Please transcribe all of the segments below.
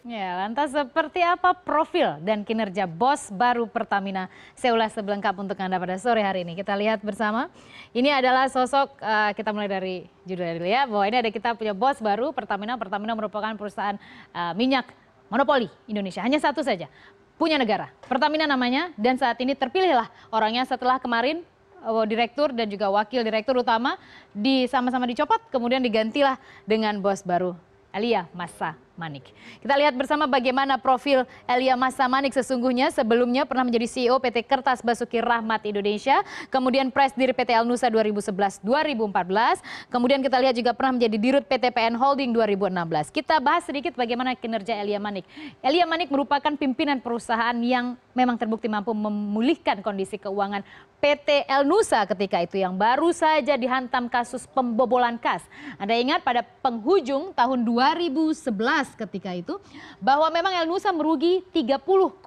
Ya, lantas seperti apa profil dan kinerja bos baru Pertamina? Saya ulas sebelengkap untuk Anda pada sore hari ini. Kita lihat bersama. Ini adalah sosok, uh, kita mulai dari judulnya dulu ya, bahwa ini ada kita punya bos baru Pertamina. Pertamina merupakan perusahaan uh, minyak monopoli Indonesia. Hanya satu saja, punya negara. Pertamina namanya dan saat ini terpilihlah orangnya setelah kemarin eh, direktur dan juga wakil direktur utama di sama-sama dicopot kemudian digantilah dengan bos baru Alia Massa Manik. Kita lihat bersama bagaimana profil Elia Masa Manik sesungguhnya. Sebelumnya pernah menjadi CEO PT Kertas Basuki Rahmat Indonesia, kemudian pres diri PT El Nusa 2011-2014, kemudian kita lihat juga pernah menjadi dirut PT PN Holding 2016. Kita bahas sedikit bagaimana kinerja Elia Manik. Elia Manik merupakan pimpinan perusahaan yang memang terbukti mampu memulihkan kondisi keuangan PT El Nusa ketika itu yang baru saja dihantam kasus pembobolan kas. Anda ingat pada penghujung tahun 2011 ketika itu bahwa memang El Nusa merugi 30,115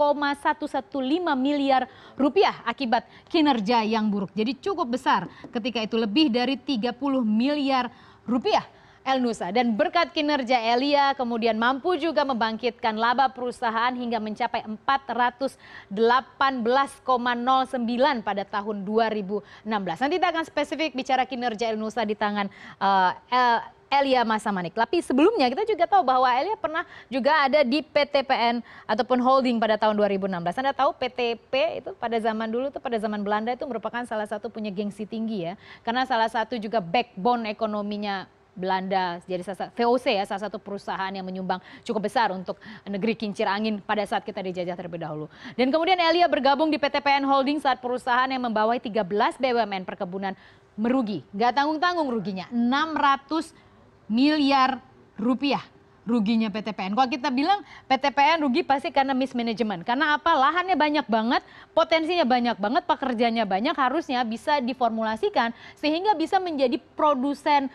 miliar rupiah akibat kinerja yang buruk. Jadi cukup besar ketika itu lebih dari 30 miliar rupiah. El Nusa dan berkat kinerja Elia kemudian mampu juga membangkitkan laba perusahaan hingga mencapai 418,09 pada tahun 2016. Nanti kita akan spesifik bicara kinerja El Nusa di tangan uh, El Elia masa manik Tapi sebelumnya kita juga tahu bahwa Elia pernah juga ada di PTPN ataupun holding pada tahun 2016. Anda tahu PTP itu pada zaman dulu itu pada zaman Belanda itu merupakan salah satu punya gengsi tinggi ya. Karena salah satu juga backbone ekonominya Belanda jadi salah, VOC ya salah satu perusahaan yang menyumbang cukup besar untuk negeri kincir angin pada saat kita dijajah terlebih dahulu. Dan kemudian Elia bergabung di PTPN Holding saat perusahaan yang membawai 13 BUMN perkebunan merugi. Gak tanggung-tanggung ruginya 600 miliar rupiah ruginya PTPN. Kalau kita bilang PTPN rugi pasti karena mismanagement. Karena apa? Lahannya banyak banget, potensinya banyak banget, pekerjanya banyak, harusnya bisa diformulasikan sehingga bisa menjadi produsen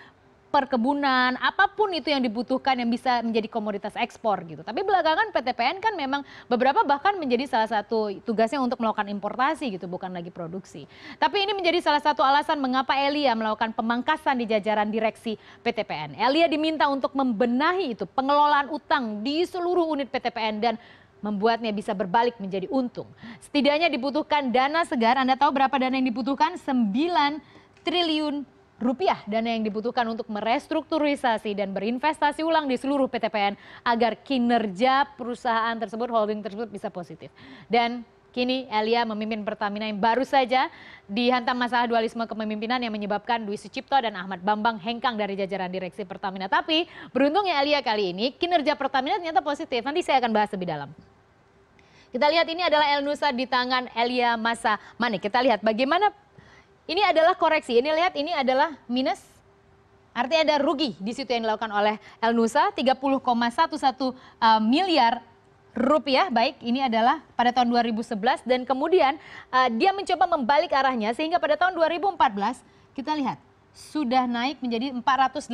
perkebunan, apapun itu yang dibutuhkan yang bisa menjadi komoditas ekspor gitu. Tapi belakangan PTPN kan memang beberapa bahkan menjadi salah satu tugasnya untuk melakukan importasi gitu, bukan lagi produksi. Tapi ini menjadi salah satu alasan mengapa Elia melakukan pemangkasan di jajaran direksi PTPN. Elia diminta untuk membenahi itu pengelolaan utang di seluruh unit PTPN dan membuatnya bisa berbalik menjadi untung. Setidaknya dibutuhkan dana segar, Anda tahu berapa dana yang dibutuhkan? 9 triliun rupiah dana yang dibutuhkan untuk merestrukturisasi dan berinvestasi ulang di seluruh PTPN agar kinerja perusahaan tersebut, holding tersebut bisa positif. Dan Kini Elia memimpin Pertamina yang baru saja dihantam masalah dualisme kepemimpinan yang menyebabkan Dwi Sucipto dan Ahmad Bambang hengkang dari jajaran direksi Pertamina. Tapi beruntungnya Elia kali ini kinerja Pertamina ternyata positif. Nanti saya akan bahas lebih dalam. Kita lihat ini adalah El Nusa di tangan Elia Masa Manik. Kita lihat bagaimana ini adalah koreksi. Ini lihat ini adalah minus. Artinya ada rugi di situ yang dilakukan oleh El Nusa 30,11 eh, miliar rupiah baik ini adalah pada tahun 2011 dan kemudian uh, dia mencoba membalik arahnya sehingga pada tahun 2014 kita lihat sudah naik menjadi 418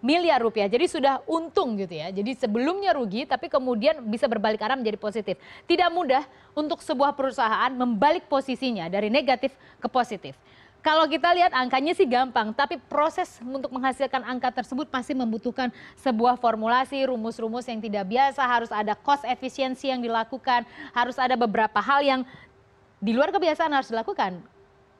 miliar rupiah. Jadi sudah untung gitu ya. Jadi sebelumnya rugi tapi kemudian bisa berbalik arah menjadi positif. Tidak mudah untuk sebuah perusahaan membalik posisinya dari negatif ke positif. Kalau kita lihat angkanya sih gampang, tapi proses untuk menghasilkan angka tersebut masih membutuhkan sebuah formulasi, rumus-rumus yang tidak biasa, harus ada cost efisiensi yang dilakukan, harus ada beberapa hal yang di luar kebiasaan harus dilakukan.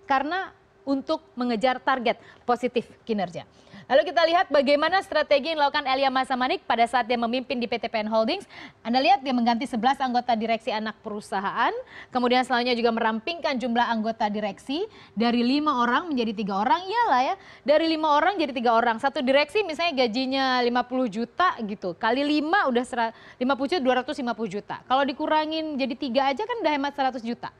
Karena untuk mengejar target positif kinerja. Lalu kita lihat bagaimana strategi yang dilakukan Elia Masamanik pada saat dia memimpin di PT PN Holdings. Anda lihat dia mengganti 11 anggota direksi anak perusahaan, kemudian selanjutnya juga merampingkan jumlah anggota direksi dari lima orang menjadi tiga orang. Iyalah ya, dari lima orang jadi tiga orang. Satu direksi misalnya gajinya 50 juta gitu, kali lima udah 50 juta 250 juta. Kalau dikurangin jadi tiga aja kan udah hemat 100 juta.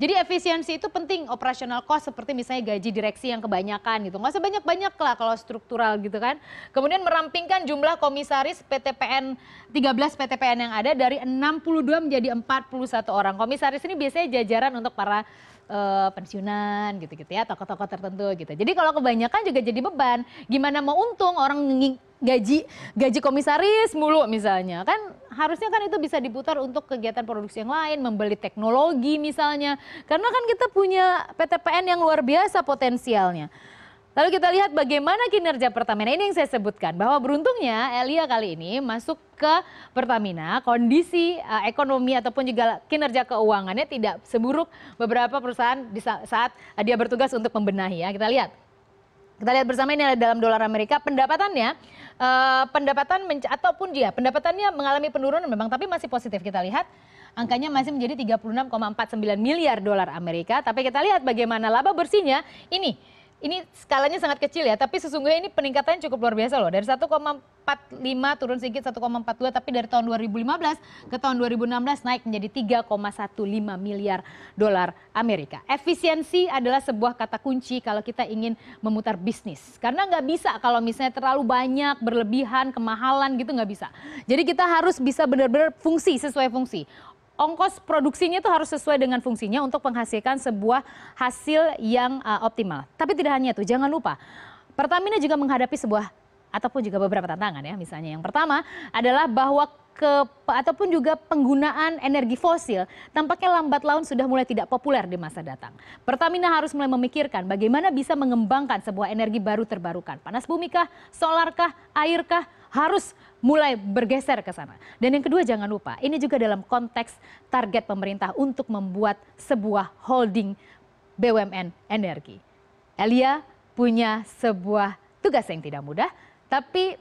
Jadi efisiensi itu penting operasional cost seperti misalnya gaji direksi yang kebanyakan gitu. Nggak sebanyak banyak lah kalau struktural gitu kan. Kemudian merampingkan jumlah komisaris PTPN 13 PTPN yang ada dari 62 menjadi 41 orang. Komisaris ini biasanya jajaran untuk para Eh, pensiunan gitu-gitu ya, toko-toko tertentu gitu. Jadi kalau kebanyakan juga jadi beban. Gimana mau untung orang gaji gaji komisaris mulu misalnya kan harusnya kan itu bisa diputar untuk kegiatan produksi yang lain membeli teknologi misalnya karena kan kita punya PTPN yang luar biasa potensialnya Lalu kita lihat bagaimana kinerja Pertamina. Ini yang saya sebutkan bahwa beruntungnya Elia kali ini masuk ke Pertamina. Kondisi uh, ekonomi ataupun juga kinerja keuangannya tidak seburuk beberapa perusahaan di saat, saat dia bertugas untuk membenahi ya. Kita lihat. Kita lihat bersama ini dalam dolar Amerika pendapatannya uh, pendapatan ataupun dia pendapatannya mengalami penurunan memang tapi masih positif kita lihat angkanya masih menjadi 36,49 miliar dolar Amerika tapi kita lihat bagaimana laba bersihnya ini ini skalanya sangat kecil ya, tapi sesungguhnya ini peningkatannya cukup luar biasa loh. Dari 1,45 turun sedikit 1,42, tapi dari tahun 2015 ke tahun 2016 naik menjadi 3,15 miliar dolar Amerika. Efisiensi adalah sebuah kata kunci kalau kita ingin memutar bisnis. Karena nggak bisa kalau misalnya terlalu banyak, berlebihan, kemahalan gitu nggak bisa. Jadi kita harus bisa benar-benar fungsi sesuai fungsi ongkos produksinya itu harus sesuai dengan fungsinya untuk menghasilkan sebuah hasil yang uh, optimal. Tapi tidak hanya itu, jangan lupa Pertamina juga menghadapi sebuah ataupun juga beberapa tantangan ya. Misalnya yang pertama adalah bahwa ke ataupun juga penggunaan energi fosil tampaknya lambat laun sudah mulai tidak populer di masa datang. Pertamina harus mulai memikirkan bagaimana bisa mengembangkan sebuah energi baru terbarukan. Panas bumi kah, solar kah, air kah, harus mulai bergeser ke sana. Dan yang kedua jangan lupa, ini juga dalam konteks target pemerintah untuk membuat sebuah holding BUMN energi. Elia punya sebuah tugas yang tidak mudah, tapi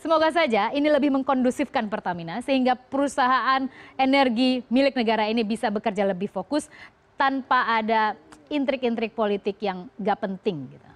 semoga saja ini lebih mengkondusifkan Pertamina sehingga perusahaan energi milik negara ini bisa bekerja lebih fokus tanpa ada intrik-intrik politik yang gak penting gitu.